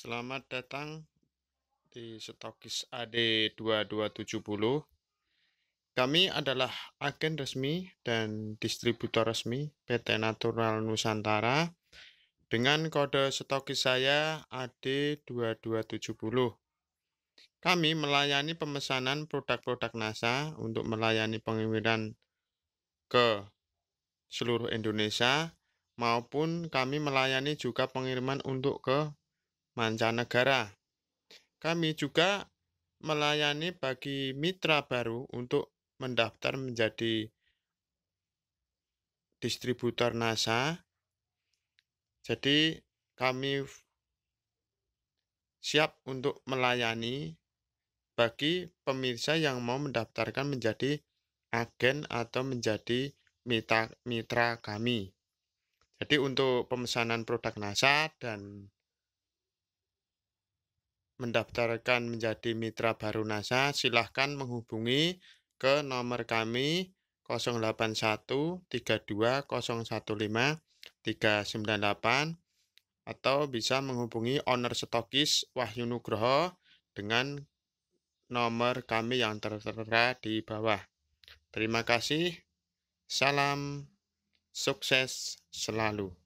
Selamat datang di Stokis AD2270. Kami adalah agen resmi dan distributor resmi PT Natural Nusantara dengan kode stokis saya AD2270. Kami melayani pemesanan produk-produk NASA untuk melayani pengiriman ke seluruh Indonesia maupun kami melayani juga pengiriman untuk ke mancanegara. Kami juga melayani bagi mitra baru untuk mendaftar menjadi distributor NASA. Jadi kami siap untuk melayani bagi pemirsa yang mau mendaftarkan menjadi agen atau menjadi mitra, mitra kami. Jadi untuk pemesanan produk NASA dan mendaftarkan menjadi mitra baru NASA, silahkan menghubungi ke nomor kami 081 atau bisa menghubungi owner stokis Wahyu Nugroho dengan nomor kami yang tertera di bawah. Terima kasih. Salam sukses selalu.